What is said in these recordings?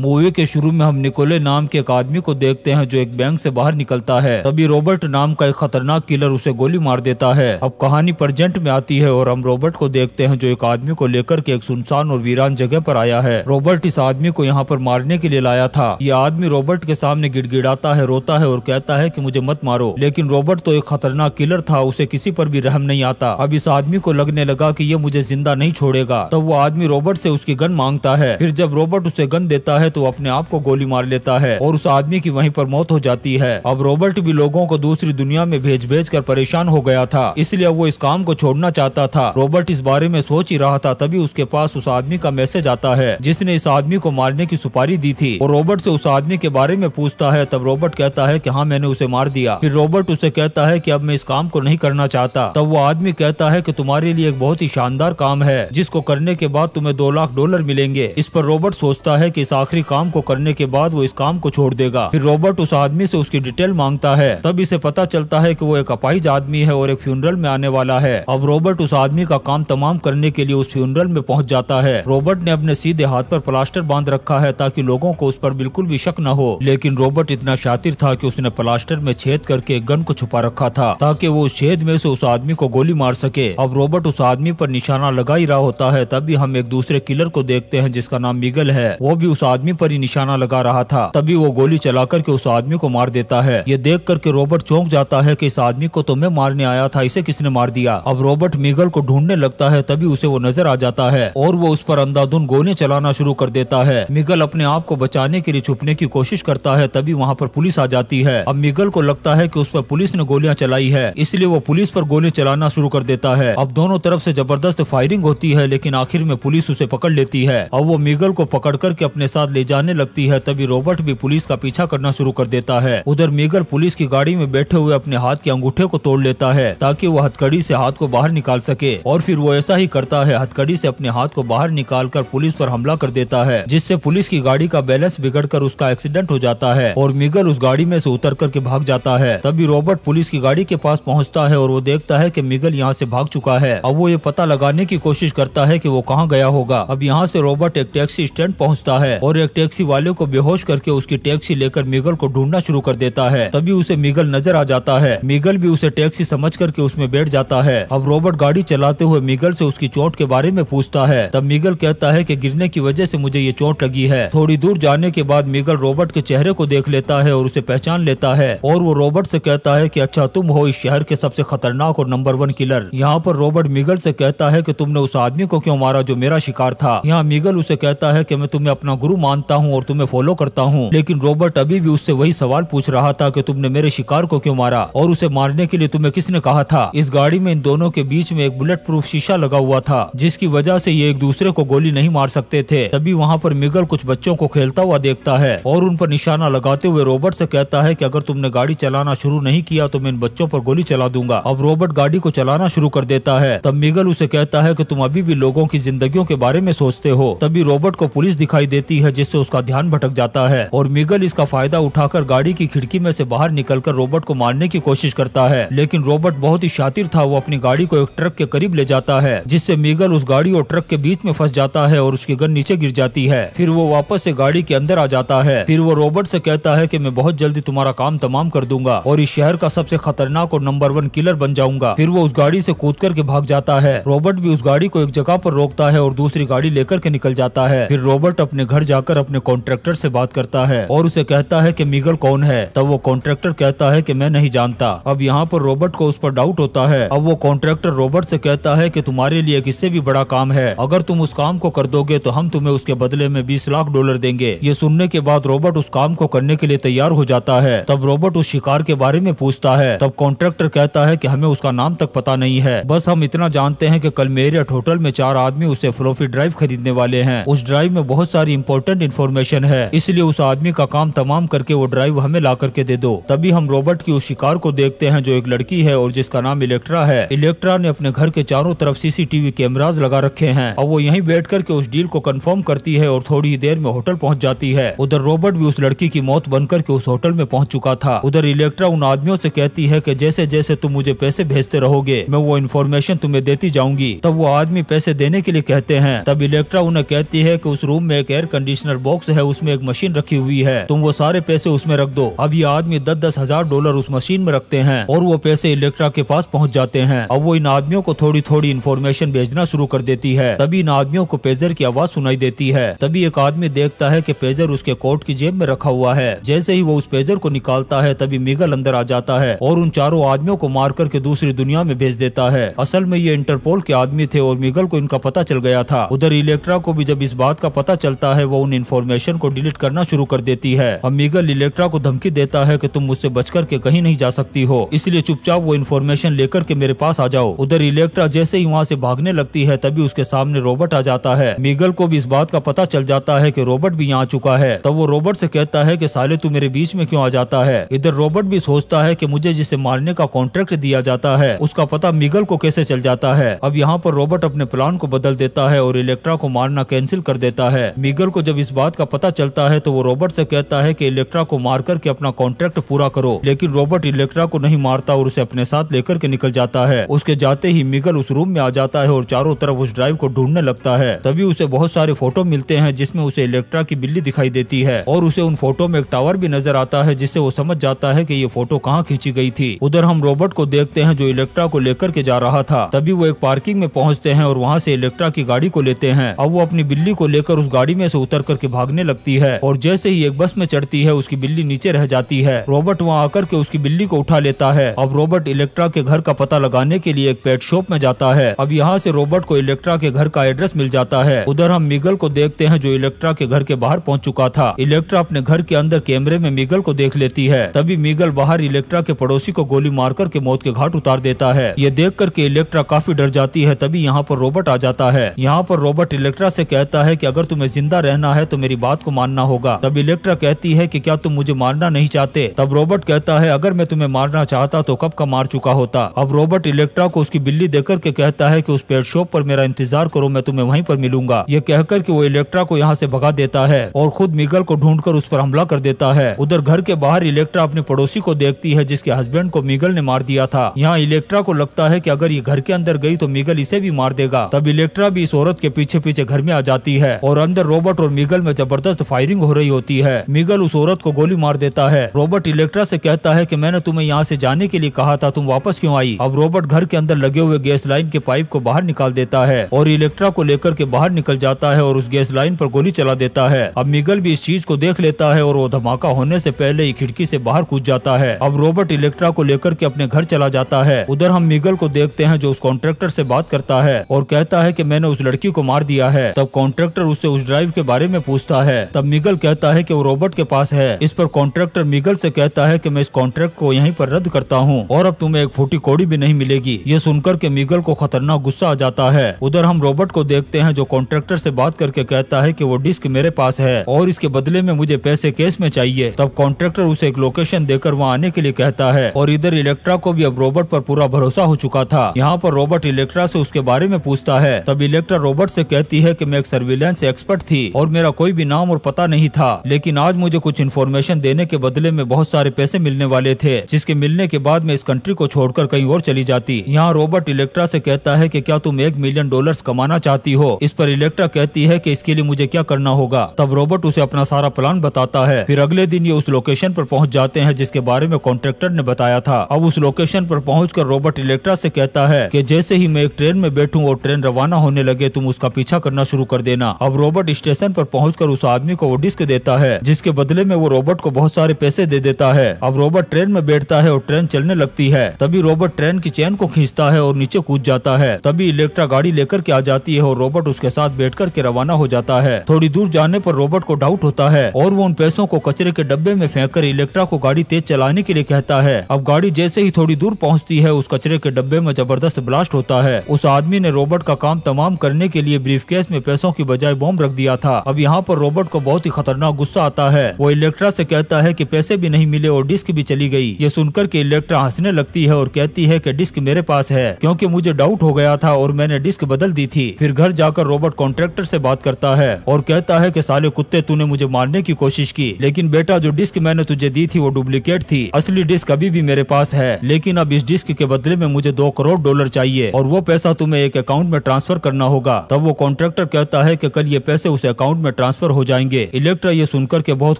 movie के शुरू में हम निकोले नाम के एक आदमी को देखते हैं जो एक बैंक से बाहर निकलता है तभी रॉबर्ट नाम का एक खतरनाक किलर उसे गोली मार देता है अब कहानी प्रजेंट में आती है और हम रॉबर्ट को देखते हैं जो एक आदमी को लेकर के एक सुनसान और वीरान जगह पर आया है रॉबर्ट इस आदमी को यहाँ पर मारने के लिए लाया था ये आदमी रॉबर्ट के सामने गिड़गिड़ाता है रोता है और कहता है की मुझे मत मारो लेकिन रॉबर्ट तो एक खतरनाक किलर था उसे किसी पर भी रहम नहीं आता अब इस आदमी को लगने लगा की ये मुझे जिंदा नहीं छोड़ेगा तब वो आदमी रॉबर्ट से उसकी गन मांगता है फिर जब रॉबर्ट उसे गन देता है है तो अपने आप को गोली मार लेता है और उस आदमी की वहीं पर मौत हो जाती है अब रॉबर्ट भी लोगों को दूसरी दुनिया में भेज भेज कर परेशान हो गया था इसलिए वो इस काम को छोड़ना चाहता था रॉबर्ट इस बारे में सोच ही रहा था तभी उसके पास उस आदमी का मैसेज आता है जिसने इस आदमी को मारने की सुपारी दी थी और रॉबर्ट से उस आदमी के बारे में पूछता है तब रॉबर्ट कहता है की हाँ मैंने उसे मार दिया फिर रॉबर्ट उसे कहता है की अब मैं इस काम को नहीं करना चाहता तब वो आदमी कहता है की तुम्हारे लिए एक बहुत ही शानदार काम है जिसको करने के बाद तुम्हें दो लाख डॉलर मिलेंगे इस पर रॉबर्ट सोचता है की इस आखिर आखिरी काम को करने के बाद वो इस काम को छोड़ देगा फिर रॉबर्ट उस आदमी से उसकी डिटेल मांगता है तब इसे पता चलता है कि वो एक अपाइज आदमी है और एक फ्यूनरल में आने वाला है अब रॉबर्ट उस आदमी का काम तमाम करने के लिए उस फ्यूनरल में पहुंच जाता है रॉबर्ट ने अपने सीधे हाथ पर प्लास्टर बांध रखा है ताकि लोगों को उस पर बिल्कुल भी शक न हो लेकिन रॉबर्ट इतना शातिर था की उसने प्लास्टर में छेद करके गन को छुपा रखा था ताकि वो उस छेद में से उस आदमी को गोली मार सके अब रॉबर्ट उस आदमी पर निशाना लगा ही रहा होता है तभी हम एक दूसरे किलर को देखते हैं जिसका नाम मिगल है वो भी उस आदमी पर ही निशाना लगा रहा था तभी वो गोली चला करके उस आदमी को मार देता है ये देख करके रॉबर्ट चौंक जाता है की इस आदमी को तो मैं मारने आया था इसे किसने मार दिया अब रॉबर्ट मीगल को ढूंढने लगता है तभी उसे वो नजर आ जाता है और वो उस पर अंधाधुन गोलियां चलाना शुरू कर देता है मिगल अपने आप को बचाने के लिए छुपने की कोशिश करता है तभी वहाँ पर पुलिस आ जाती है अब मिगल को लगता है कि उस पर पुलिस ने गोलियां चलाई है इसलिए वो पुलिस पर गोलियां चलाना शुरू कर देता है अब दोनों तरफ से जबरदस्त फायरिंग होती है लेकिन आखिर में पुलिस उसे पकड़ लेती है अब वो मिगल को पकड़ करके अपने साथ साथ ले जाने लगती है तभी रॉबर्ट भी पुलिस का पीछा करना शुरू कर देता है उधर मेगर पुलिस की गाड़ी में बैठे हुए अपने हाथ के अंगूठे को तोड़ लेता है ताकि वो हथकड़ी से हाथ को बाहर निकाल सके और फिर वो ऐसा ही करता है हथकड़ी से अपने हाथ को बाहर निकाल कर पुलिस पर हमला कर देता है जिससे पुलिस की गाड़ी का बैलेंस बिगड़ कर उसका एक्सीडेंट हो जाता है और मिगल उस गाड़ी में से उतर करके भाग जाता है तभी रॉबर्ट पुलिस की गाड़ी के पास पहुंचता है और वो देखता है की मिगल यहाँ ऐसी भाग चुका है अब वो ये पता लगाने की कोशिश करता है की वो कहाँ गया होगा अब यहाँ ऐसी रॉबर्ट एक टैक्सी स्टैंड पहुँचता है और और एक टैक्सी वाले को बेहोश करके उसकी टैक्सी लेकर मिगल को ढूंढना शुरू कर देता है तभी उसे मिगल नजर आ जाता है मिगल भी उसे टैक्सी समझ करके उसमें बैठ जाता है अब रोबोट गाड़ी चलाते हुए मिगल से उसकी चोट के बारे में पूछता है तब मिगल कहता है की गिरने की वजह से मुझे ये चोट लगी है थोड़ी दूर जाने के बाद मिगल रोबोट के चेहरे को देख लेता है और उसे पहचान लेता है और वो रोबोट से कहता है की अच्छा तुम हो इस शहर के सबसे खतरनाक और नंबर वन किलर यहाँ पर रोबोट मिगल से कहता है की तुमने उस आदमी को क्यों मारा जो मेरा शिकार था यहाँ मिगल उसे कहता है कि मैं तुम्हें अपना गुरु मानता हूँ और तुम्हें फॉलो करता हूँ लेकिन रोबर्ट अभी भी उससे वही सवाल पूछ रहा था कि तुमने मेरे शिकार को क्यों मारा और उसे मारने के लिए तुम्हें किसने कहा था इस गाड़ी में इन दोनों के बीच में एक बुलेट प्रूफ शीशा लगा हुआ था जिसकी वजह ऐसी ये एक दूसरे को गोली नहीं मार सकते थे तभी वहाँ पर मिगल कुछ बच्चों को खेलता हुआ देखता है और उन पर निशाना लगाते हुए रोबर्ट ऐसी कहता है की अगर तुमने गाड़ी चलाना शुरू नहीं किया तो मैं इन बच्चों आरोप गोली चला दूंगा अब रोबर्ट गाड़ी को चलाना शुरू कर देता है तब मिगल उसे कहता है की तुम अभी भी लोगों की जिंदगी के बारे में सोचते हो तभी रोबर्ट को पुलिस दिखाई देती है जिससे उसका ध्यान भटक जाता है और मिगल इसका फायदा उठाकर गाड़ी की खिड़की में से बाहर निकलकर रोबोट को मारने की कोशिश करता है लेकिन रोबोट बहुत ही शातिर था वो अपनी गाड़ी को एक ट्रक के करीब ले जाता है जिससे मिगल उस गाड़ी और ट्रक के बीच में फंस जाता है और उसकी गन नीचे गिर जाती है फिर वो वापस ऐसी गाड़ी के अंदर आ जाता है फिर वो रोबोट ऐसी कहता है की मैं बहुत जल्दी तुम्हारा काम तमाम कर दूंगा और इस शहर का सबसे खतरनाक और नंबर वन किलर बन जाऊंगा फिर वो उस गाड़ी ऐसी कूद करके भाग जाता है रोबोट भी उस गाड़ी को एक जगह आरोप रोकता है और दूसरी गाड़ी लेकर के निकल जाता है फिर रोबोट अपने घर जाकर जाकर अपने कॉन्ट्रैक्टर से बात करता है और उसे कहता है कि मिगल कौन है तब वो कॉन्ट्रैक्टर कहता है कि मैं नहीं जानता अब यहाँ पर रॉबर्ट को उस पर डाउट होता है अब वो कॉन्ट्रैक्टर रॉबर्ट से कहता है कि तुम्हारे लिए एक इससे भी बड़ा काम है अगर तुम उस काम को कर दोगे तो हम तुम्हें उसके बदले में बीस लाख डॉलर देंगे ये सुनने के बाद रॉबर्ट उस काम को करने के लिए तैयार हो जाता है तब रॉबर्ट उस शिकार के बारे में पूछता है तब कॉन्ट्रैक्टर कहता है की हमें उसका नाम तक पता नहीं है बस हम इतना जानते हैं की कल मेरियट होटल में चार आदमी उसे फ्लोफी ड्राइव खरीदने वाले हैं उस ड्राइव में बहुत सारी इम्पोर्टेंट इम्पोर्टेंट इन्फॉर्मेशन है इसलिए उस आदमी का काम तमाम करके वो ड्राइव हमें ला करके दे दो तभी हम रोबोट की उस शिकार को देखते हैं जो एक लड़की है और जिसका नाम इलेक्ट्रा है इलेक्ट्रा ने अपने घर के चारों तरफ सीसीटीवी कैमराज लगा रखे हैं और वो यहीं बैठ करके उस डील को कंफर्म करती है और थोड़ी ही देर में होटल पहुंच जाती है उधर रोबोट भी उस लड़की की मौत बनकर के उस होटल में पहुंच चुका था उधर इलेक्ट्रा उन आदमियों से कहती है कि जैसे जैसे तुम मुझे पैसे भेजते रहोगे मैं वो इन्फॉर्मेशन तुम्हें देती जाऊंगी तब वो आदमी पैसे देने के लिए कहते हैं तब इलेक्ट्रा उन्हें कहती है की उस रूम में एक एयर कंडीशन कंडीशनर बॉक्स है उसमें एक मशीन रखी हुई है तुम वो सारे पैसे उसमें रख दो अब ये आदमी दस दस हजार डॉलर उस मशीन में रखते हैं और वो पैसे इलेक्ट्रा के पास पहुँच जाते हैं अब वो इन आदमियों को थोड़ी थोड़ी इन्फॉर्मेशन भेजना शुरू कर देती है तभी इन आदमियों को पेजर की आवाज सुनाई देती है तभी एक आदमी देखता है की पेजर उसके कोर्ट की जेब में रखा हुआ है जैसे ही वो उस पेजर को निकालता है तभी मिगल अंदर आ जाता है और उन चारों आदमियों को मार करके दूसरी दुनिया में भेज देता है असल में ये इंटरपोल के आदमी थे और मिगल को इनका पता चल गया था उधर इलेक्ट्रा को भी जब इस बात का पता चलता है वो उन इन्फॉर्मेशन को डिलीट करना शुरू कर देती है अब मीगल इलेक्ट्रा को धमकी देता है कि तुम मुझसे बच करके कहीं नहीं जा सकती हो इसलिए चुपचाप वो इन्फॉर्मेशन लेकर के मेरे पास आ जाओ उधर इलेक्ट्रा जैसे ही वहाँ से भागने लगती है तभी उसके सामने रोबोट आ जाता है मीगल को भी इस बात का पता चल जाता है की रोबोट भी यहाँ आ चुका है तब वो रोबोट ऐसी कहता है की साले तू मेरे बीच में क्यों आ जाता है इधर रोबोट भी सोचता है की मुझे जिसे मारने का कॉन्ट्रैक्ट दिया जाता है उसका पता मीगल को कैसे चल जाता है अब यहाँ पर रोबोट अपने प्लान को बदल देता है और इलेक्ट्रा को मारना कैंसिल कर देता है मीगल को जब जब इस बात का पता चलता है तो वो रॉबर्ट से कहता है कि इलेक्ट्रा को मार करके अपना कॉन्ट्रैक्ट पूरा करो लेकिन रॉबर्ट इलेक्ट्रा को नहीं मारता और उसे अपने साथ लेकर के निकल जाता है उसके जाते ही मिगल उस रूम में आ जाता है और चारों तरफ उस ड्राइव को ढूंढने लगता है तभी उसे बहुत सारे फोटो मिलते हैं जिसमे उसे इलेक्ट्रा की बिल्ली दिखाई देती है और उसे उन फोटो में एक टावर भी नजर आता है जिससे वो समझ जाता है की ये फोटो कहाँ खींची गयी थी उधर हम रोबोट को देखते हैं जो इलेक्ट्रा को लेकर के जा रहा था तभी वो एक पार्किंग में पहुँचते हैं और वहाँ से इलेक्ट्रा की गाड़ी को लेते हैं अब वो अपनी बिल्ली को लेकर उस गाड़ी में से उतर करके भागने लगती है और जैसे ही एक बस में चढ़ती है उसकी बिल्ली नीचे रह जाती है रॉबर्ट वहाँ आकर के उसकी बिल्ली को उठा लेता है अब रॉबर्ट इलेक्ट्रा के घर का पता लगाने के लिए एक पेट शॉप में जाता है अब यहाँ से रॉबर्ट को इलेक्ट्रा के घर का एड्रेस मिल जाता है उधर हम मिगल को देखते हैं जो इलेक्ट्रा के घर के बाहर पहुँच चुका था इलेक्ट्रा अपने घर के अंदर कैमरे में मिगल को देख लेती है तभी मिगल बाहर इलेक्ट्रा के पड़ोसी को गोली मार करके मौत के घाट उतार देता है ये देख करके इलेक्ट्रा काफी डर जाती है तभी यहाँ पर रोबोट आ जाता है यहाँ पर रोबोट इलेक्ट्रा से कहता है कि अगर तुम्हें जिंदा रहना है तो मेरी बात को मानना होगा तब इलेक्ट्रा कहती है कि क्या तुम मुझे मारना नहीं चाहते तब रॉबर्ट कहता है अगर मैं तुम्हें मारना चाहता तो कब का मार चुका होता अब रोबर्ट इलेक्ट्रा को उसकी बिल्ली देकर के कहता है कि उस पेट शॉप पर मेरा इंतजार करो मैं तुम्हें वहीं पर मिलूंगा ये कहकर के वो इलेक्ट्रा को यहाँ से भगा देता है और खुद मिगल को कर उस पर हमला कर देता है उधर घर के बाहर इलेक्ट्रा अपने पड़ोसी को देखती है जिसके हस्बैंड को मिगल ने मार दिया था यहाँ इलेक्ट्रा को लगता है की अगर ये घर के अंदर गई तो मीगल इसे भी मार देगा तब इलेक्ट्रा भी इस औरत के पीछे पीछे घर में आ जाती है और अंदर रोबोट और मिगल में जबरदस्त फायरिंग हो रही होती है मिगल उस औरत को गोली मार देता है रॉबर्ट इलेक्ट्रा से कहता है कि मैंने तुम्हें यहाँ से जाने के लिए कहा था तुम वापस क्यों आई अब रॉबर्ट घर के अंदर लगे हुए गैस लाइन के पाइप को बाहर निकाल देता है और इलेक्ट्रा को लेकर के बाहर निकल जाता है और उस गैस लाइन पर गोली चला देता है अब मिगल भी इस चीज को देख लेता है और वो धमाका होने से पहले ही खिड़की से बाहर कूद जाता है अब रॉबर्ट इलेक्ट्रा को लेकर के अपने घर चला जाता है उधर हम मिगल को देखते हैं जो उस कॉन्ट्रेक्टर से बात करता है और कहता है कि मैंने उस लड़की को मार दिया है तब कॉन्ट्रेक्टर उससे उस ड्राइव के बारे में में पूछता है तब मिगल कहता है की वो रॉबर्ट के पास है इस पर कॉन्ट्रैक्टर मिगल ऐसी कहता है की मैं इस कॉन्ट्रैक्ट को यहीं पर रद्द करता हूँ और अब तुम्हें एक फूटी कौड़ी भी नहीं मिलेगी ये सुनकर के मिगल को खतरनाक गुस्सा आ जाता है उधर हम रॉबर्ट को देखते हैं जो कॉन्ट्रैक्टर से बात करके कहता है की वो डिस्क मेरे पास है और इसके बदले में मुझे पैसे केस में चाहिए तब कॉन्ट्रैक्टर उसे एक लोकेशन देकर वहाँ आने के लिए कहता है और इधर इलेक्ट्रा को भी अब रोबोट पर पूरा भरोसा हो चुका था यहाँ पर रोबोट इलेक्ट्रा से उसके बारे में पूछता है तब इलेक्ट्रा रोबोट से कहती है की मैं एक सर्विलेंस एक्सपर्ट थी और मेरा मेरा कोई भी नाम और पता नहीं था लेकिन आज मुझे कुछ इन्फॉर्मेशन देने के बदले में बहुत सारे पैसे मिलने वाले थे जिसके मिलने के बाद मैं इस कंट्री को छोड़कर कहीं और चली जाती यहाँ रोबर्ट इलेक्ट्रा से कहता है कि क्या तुम एक मिलियन डॉलर्स कमाना चाहती हो इस पर इलेक्ट्रा कहती है कि इसके लिए मुझे क्या करना होगा तब रोबर्ट उसे अपना सारा प्लान बताता है फिर अगले दिन ये उस लोकेशन पर पहुंच जाते हैं जिसके बारे में कॉन्ट्रेक्टर ने बताया था अब उस लोकेशन पर कर रोबोट इलेक्ट्रा से कहता है की जैसे ही मैं एक ट्रेन में बैठूँ और ट्रेन रवाना होने लगे तुम उसका पीछा करना शुरू कर देना अब रोबोट स्टेशन पर पहुंचकर उस आदमी को वो डिस्क देता है जिसके बदले में वो रोबोट को बहुत सारे पैसे दे देता है अब रोबोट ट्रेन में बैठता है और ट्रेन चलने लगती है तभी रोबोट ट्रेन की चेन को खींचता है और नीचे कूद जाता है तभी इलेक्ट्रा गाड़ी लेकर के आ जाती है और रोबोट उसके साथ बैठ के रवाना हो जाता है थोड़ी दूर जाने आरोप रोबोट को डाउट होता है और वो उन पैसों को कचरे के डब्बे में फेंक कर इलेक्ट्रा को गाड़ी तेज चलाने के लिए कहता है अब गाड़ी जैसे ही थोड़ी दूर पहुँचती है उस कचरे के डब्बे में जबरदस्त ब्लास्ट होता है उस आदमी ने रोबोट का काम तमाम करने के लिए ब्रीफकेस में पैसों की बजाय बॉम्ब रख दिया था अब यहाँ पर रोबोट को बहुत ही खतरनाक गुस्सा आता है वो इलेक्ट्रा से कहता है कि पैसे भी नहीं मिले और डिस्क भी चली गई ये सुनकर के इलेक्ट्रा हंसने लगती है और कहती है कि डिस्क मेरे पास है क्योंकि मुझे डाउट हो गया था और मैंने डिस्क बदल दी थी फिर घर जाकर रोबोट कॉन्ट्रेक्टर से बात करता है और कहता है कि साले कुत्ते तूने मुझे मारने की कोशिश की लेकिन बेटा जो डिस्क मैंने तुझे दी थी वो डुप्लीकेट थी असली डिस्क अभी भी मेरे पास है लेकिन अब इस डिस्क के बदले में मुझे दो करोड़ डॉलर चाहिए और वो पैसा तुम्हें एक अकाउंट में ट्रांसफर करना होगा तब वो कॉन्ट्रेक्टर कहता है की कल ये पैसे उस अकाउंट में ट्रांसफर हो जाएंगे इलेक्ट्रा ये सुनकर के बहुत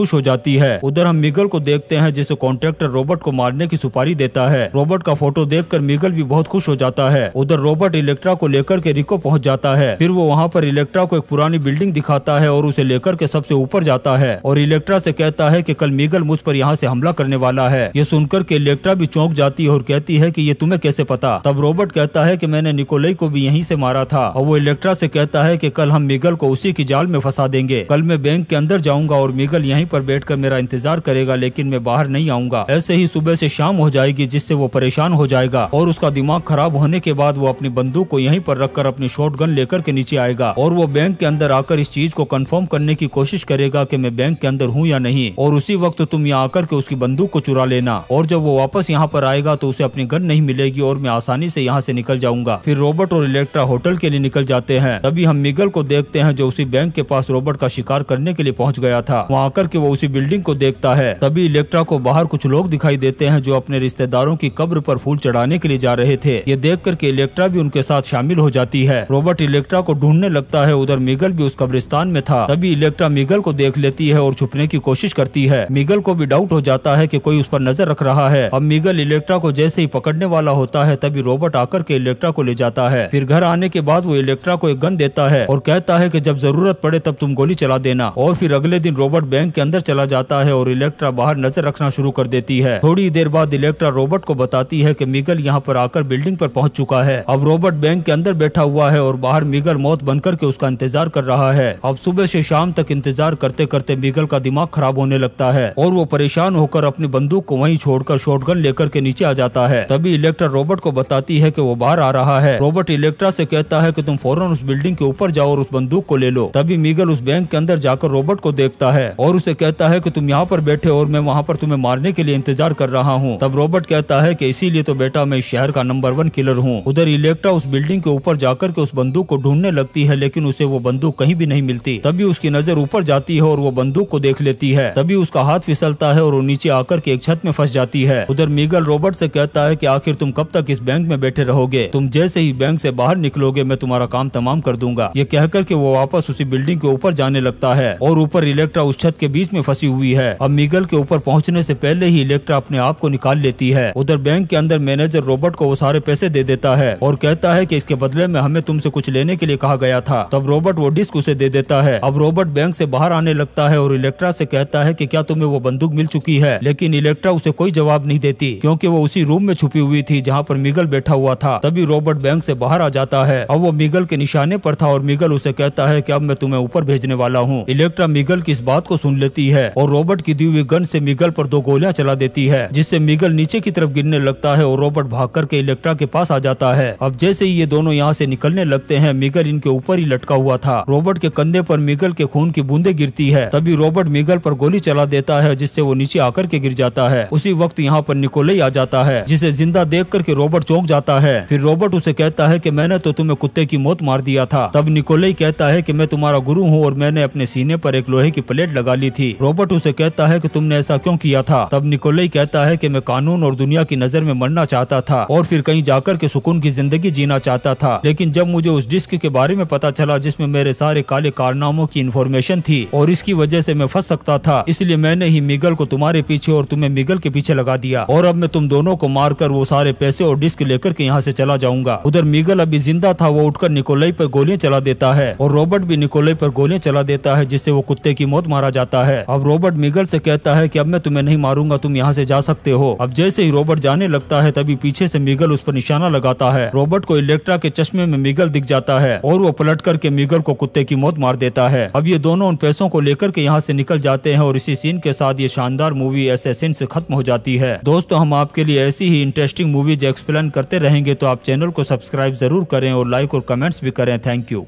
खुश हो जाती है उधर हम मिगल को देखते हैं जिसे कॉन्ट्रेक्टर रोबोट को मारने की सुपारी देता है रोबोट का फोटो कर मिगल भी बहुत खुश हो जाता है उधर रोबोट इलेक्ट्रा को लेकर के रिको पहुँच जाता है फिर वो वहाँ पर इलेक्ट्रा को एक पुरानी बिल्डिंग दिखाता है और उसे लेकर के सबसे ऊपर जाता है और इलेक्ट्रा से कहता है की कल मिगल मुझ पर यहाँ से हमला करने वाला है ये सुनकर के इलेक्ट्रा भी चौंक जाती है और कहती है की ये तुम्हें कैसे पता तब रोबोट कहता है की मैंने निकोलई को भी यहीं से मारा था और वो इलेक्ट्रा से कहता है की कल हम मिगल को उसी की जाल में फंसा देंगे कल मैं बैंक के अंदर जाऊंगा और मिगल यहीं पर बैठकर मेरा इंतजार करेगा लेकिन मैं बाहर नहीं आऊंगा ऐसे ही सुबह से शाम हो जाएगी जिससे वो परेशान हो जाएगा और उसका दिमाग खराब होने के बाद वो अपनी बंदूक को यहीं पर रखकर अपनी गन लेकर के नीचे आएगा और वो बैंक के अंदर आकर इस चीज को कंफर्म करने की कोशिश करेगा कि मैं बैंक के अंदर हूँ या नहीं और उसी वक्त तुम यहाँ आकर के उसकी बंदूक को चुरा लेना और जब वो वापस यहाँ पर आएगा तो उसे अपनी गन नहीं मिलेगी और मैं आसानी से यहाँ से निकल जाऊंगा फिर रोबोट और इलेक्ट्रा होटल के लिए निकल जाते हैं तभी हम मिगल को देखते हैं जो उसी बैंक के पास रोबोट का शिकार करने के लिए पहुंच गया था वहां आकर के वो उसी बिल्डिंग को देखता है तभी इलेक्ट्रा को बाहर कुछ लोग दिखाई देते हैं जो अपने रिश्तेदारों की कब्र पर फूल चढ़ाने के लिए जा रहे थे ये देख करके इलेक्ट्रा भी उनके साथ शामिल हो जाती है रोबोट इलेक्ट्रा को ढूंढने लगता है उधर मिगल भी उस कब्रिस्तान में था तभी इलेक्ट्रा मिगल को देख लेती है और छुपने की कोशिश करती है मिगल को भी डाउट हो जाता है की कोई उस पर नजर रख रहा है अब मिगल इलेक्ट्रा को जैसे ही पकड़ने वाला होता है तभी रोबोट आकर के इलेक्ट्रा को ले जाता है फिर घर आने के बाद वो इलेक्ट्रा को एक गन देता है और कहता है की जब जरूरत पड़े तब तुम तुम गोली चला देना और फिर अगले दिन रोबोट बैंक के अंदर चला जाता है और इलेक्ट्रा बाहर नजर रखना शुरू कर देती है थोड़ी देर बाद इलेक्ट्रा रोबोट को बताती है की मिगल यहाँ पर आकर बिल्डिंग पर पहुँच चुका है अब रोबोट बैंक के अंदर बैठा हुआ है और बाहर मिगल मौत बनकर के उसका इंतजार कर रहा है अब सुबह से शाम तक इंतजार करते करते मिगल का दिमाग खराब होने लगता है और वो परेशान होकर अपनी बंदूक को वही छोड़कर गन लेकर के नीचे आ जाता है तभी इलेक्ट्रा रोबोट को बताती है की वो बाहर आ रहा है रोबोट इलेक्ट्रा से कहता है की तुम फौरन उस बिल्डिंग के ऊपर जाओ और उस बंदूक को ले लो तभी मीगल उस उस बैंक के अंदर जाकर रोबोट को देखता है और उसे कहता है की तुम यहाँ पर बैठे और मैं वहाँ पर तुम्हें मारने के लिए इंतजार कर रहा हूँ तब रोबोट कहता है की इसीलिए तो बेटा मैं इस शहर का नंबर वन किलर हूँ उधर इलेक्ट्रा उस बिल्डिंग के ऊपर जाकर के उस बंदूक को ढूंढने लगती है लेकिन उसे वो बंदूक कहीं भी नहीं मिलती तभी उसकी नजर ऊपर जाती है और वो बंदूक को देख लेती है तभी उसका हाथ फिसलता है और वो नीचे आकर के एक छत में फंस जाती है उधर मीगल रोबोट से कहता है कि आखिर तुम कब तक इस बैंक में बैठे रहोगे तुम जैसे ही बैंक से बाहर निकलोगे मैं तुम्हारा काम तमाम कर दूंगा ये कहकर के वो वापस उसी बिल्डिंग के ऊपर ऊपर जाने लगता है और ऊपर इलेक्ट्रा उस छत के बीच में फंसी हुई है अब मीगल के ऊपर पहुंचने से पहले ही इलेक्ट्रा अपने आप को निकाल लेती है उधर बैंक के अंदर मैनेजर रोबोट को वो सारे पैसे दे देता है और कहता है की इसके बदले में हमें तुमसे कुछ लेने के लिए कहा गया था तब रोबोट वो डिस्क उसे दे देता है अब रोबोट बैंक ऐसी बाहर आने लगता है और इलेक्ट्रा ऐसी कहता है की क्या तुम्हें वो बंदूक मिल चुकी है लेकिन इलेक्ट्रा उसे कोई जवाब नहीं देती क्यूँकी वो उसी रूम में छुपी हुई थी जहाँ पर मिगल बैठा हुआ था तभी रोबोट बैंक ऐसी बाहर आ जाता है अब वो मिगल के निशाने पर था और मिगल उसे कहता है की अब मैं तुम्हें ऊपर भेज भेजने वाला हूँ इलेक्ट्रा मिगल की इस बात को सुन लेती है और रोबोट की दी हुई गन से मिगल पर दो गोलियां चला देती है जिससे मिगल नीचे की तरफ गिरने लगता है और रोबोट भाग करके इलेक्ट्रा के पास आ जाता है अब जैसे ही ये दोनों यहाँ से निकलने लगते हैं मिगल इनके ऊपर ही लटका हुआ था रोबोट के कंधे पर मिगल के खून की बूंदे गिरती है तभी रोबर्ट मिगल पर गोली चला देता है जिससे वो नीचे आकर के गिर जाता है उसी वक्त यहाँ पर निकोले आ जाता है जिसे जिंदा देख करके रॉबर्ट चौंक जाता है फिर रोबर्ट उसे कहता है की मैंने तो तुम्हें कुत्ते की मौत मार दिया था तब निकोले कहता है की मैं तुम्हारा गुरु हूँ और मैंने अपने सीने पर एक लोहे की प्लेट लगा ली थी रॉबर्ट उसे कहता है कि तुमने ऐसा क्यों किया था तब निकोलई कहता है कि मैं कानून और दुनिया की नजर में मरना चाहता था और फिर कहीं जाकर के सुकून की जिंदगी जीना चाहता था लेकिन जब मुझे उस डिस्क के बारे में पता चला जिसमे मेरे सारे काले कारनामों की इन्फॉर्मेशन थी और इसकी वजह ऐसी मैं फंस सकता था इसलिए मैंने ही मिगल को तुम्हारे पीछे और तुम्हें मिगल के पीछे लगा दिया और अब मैं तुम दोनों को मारकर वो सारे पैसे और डिस्क लेकर के यहाँ से चला जाऊंगा उधर मिगल अभी जिंदा था वो उठकर निकोलई पर गोलियां चला देता है और रॉबर्ट भी निकोलई पर गोली गोलियां चला देता है जिससे वो कुत्ते की मौत मारा जाता है अब रोबर्ट मिगल से कहता है कि अब मैं तुम्हें नहीं मारूंगा तुम यहाँ से जा सकते हो अब जैसे ही रोबर्ट जाने लगता है तभी पीछे से मिगल उस पर निशाना लगाता है रोबर्ट को इलेक्ट्रा के चश्मे में मिगल दिख जाता है और वो पलट करके मिगल को कुत्ते की मौत मार देता है अब ये दोनों उन पैसों को लेकर के यहाँ से निकल जाते हैं और इसी सीन के साथ ये शानदार मूवी एसेसिन से खत्म हो जाती है दोस्तों हम आपके लिए ऐसी ही इंटरेस्टिंग मूवीज एक्सप्लेन करते रहेंगे तो आप चैनल को सब्सक्राइब जरूर करें और लाइक और कमेंट्स भी करें थैंक यू